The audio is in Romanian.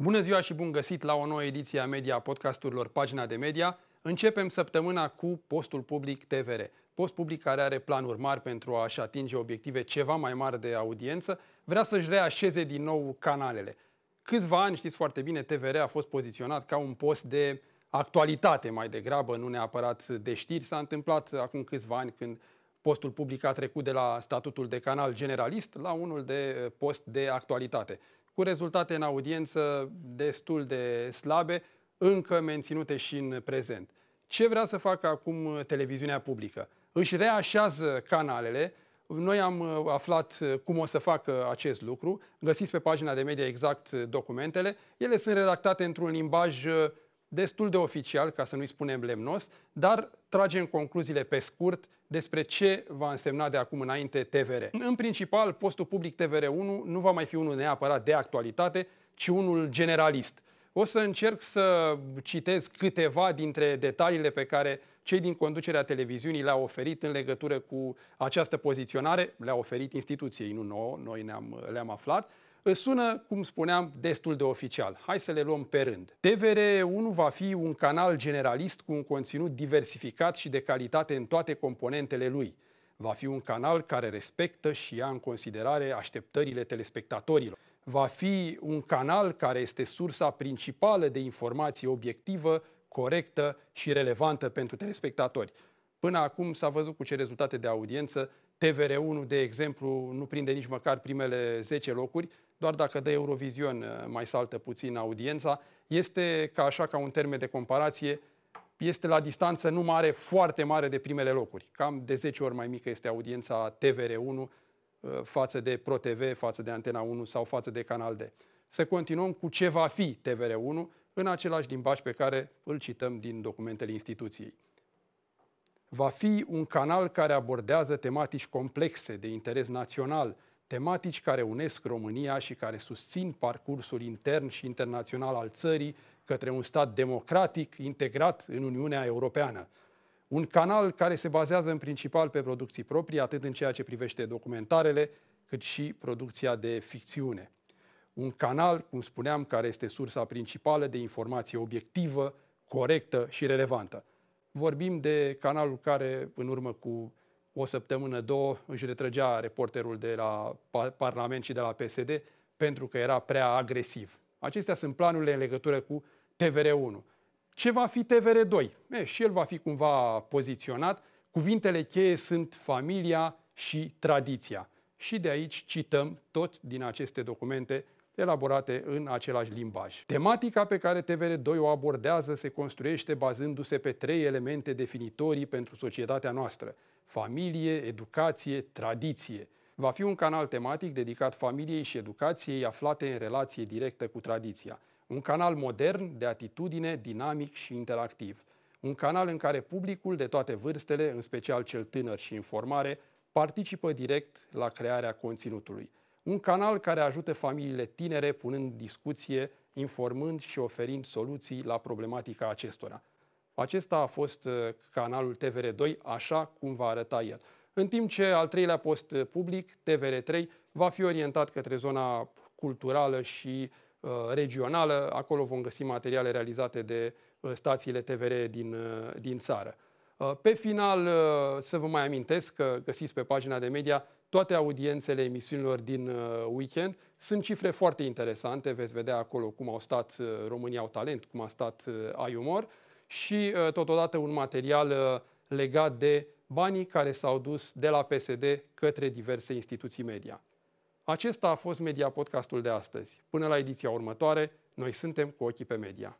Bună ziua și bun găsit la o nouă ediție a media podcasturilor Pagina de Media. Începem săptămâna cu postul public TVR. Post public care are planuri mari pentru a-și atinge obiective ceva mai mari de audiență, vrea să-și reașeze din nou canalele. Câțiva ani, știți foarte bine, TVR a fost poziționat ca un post de actualitate mai degrabă, nu neapărat de știri. S-a întâmplat acum câțiva ani când postul public a trecut de la statutul de canal generalist la unul de post de actualitate cu rezultate în audiență destul de slabe, încă menținute și în prezent. Ce vrea să facă acum televiziunea publică? Își reașează canalele, noi am uh, aflat uh, cum o să facă acest lucru. Găsiți pe pagina de media exact uh, documentele. Ele sunt redactate într-un limbaj destul de oficial, ca să nu-i spunem lemnos, dar tragem concluziile pe scurt despre ce va însemna de acum înainte TVR. În principal, postul public TVR1 nu va mai fi unul neapărat de actualitate, ci unul generalist. O să încerc să citez câteva dintre detaliile pe care cei din conducerea televiziunii le-au oferit în legătură cu această poziționare, le-au oferit instituției, nu nouă, noi ne-am, le-am aflat sună, cum spuneam, destul de oficial. Hai să le luăm pe rând. TVR1 va fi un canal generalist cu un conținut diversificat și de calitate în toate componentele lui. Va fi un canal care respectă și ia în considerare așteptările telespectatorilor. Va fi un canal care este sursa principală de informație obiectivă, corectă și relevantă pentru telespectatori. Până acum s-a văzut cu ce rezultate de audiență. TVR1, de exemplu, nu prinde nici măcar primele 10 locuri, doar dacă dă Eurovision uh, mai saltă puțin audiența, este ca așa ca un termen de comparație, este la distanță nu mare, foarte mare de primele locuri. Cam de 10 ori mai mică este audiența TVR1 uh, față de ProTV, față de Antena 1 sau față de Canal D. Să continuăm cu ce va fi TVR1 în același limbaj pe care îl cităm din documentele instituției. Va fi un canal care abordează tematici complexe de interes național – tematici care unesc România și care susțin parcursul intern și internațional al țării către un stat democratic integrat în Uniunea Europeană. Un canal care se bazează în principal pe producții proprii, atât în ceea ce privește documentarele, cât și producția de ficțiune. Un canal, cum spuneam, care este sursa principală de informație obiectivă, corectă și relevantă. Vorbim de canalul care, în urmă cu o săptămână, două, își retrăgea reporterul de la Parlament și de la PSD pentru că era prea agresiv. Acestea sunt planurile în legătură cu TVR1. Ce va fi TVR2? E, eh, și el va fi cumva poziționat. Cuvintele cheie sunt familia și tradiția. Și de aici cităm tot din aceste documente elaborate în același limbaj. Tematica pe care TVR2 o abordează se construiește bazându-se pe trei elemente definitorii pentru societatea noastră familie, educație, tradiție. Va fi un canal tematic dedicat familiei și educației aflate în relație directă cu tradiția. Un canal modern, de atitudine, dinamic și interactiv. Un canal în care publicul de toate vârstele, în special cel tânăr și informare, participă direct la crearea conținutului. Un canal care ajută familiile tinere punând discuție, informând și oferind soluții la problematica acestora. Acesta a fost uh, canalul TVR2, așa cum va arăta el. În timp ce al treilea post uh, public, TVR3, va fi orientat către zona culturală și uh, regională. Acolo vom găsi materiale realizate de uh, stațiile TVR din, uh, din țară. Uh, pe final, să vă mai amintesc că găsiți pe pagina de media toate audiențele emisiunilor din weekend. Sunt cifre foarte interesante, veți vedea acolo cum au stat România au talent, cum a stat Ai umor și uh, totodată un material uh, legat de banii care s-au dus de la PSD către diverse instituții media. Acesta a fost Media Podcastul de astăzi. Până la ediția următoare, noi suntem cu ochii pe media.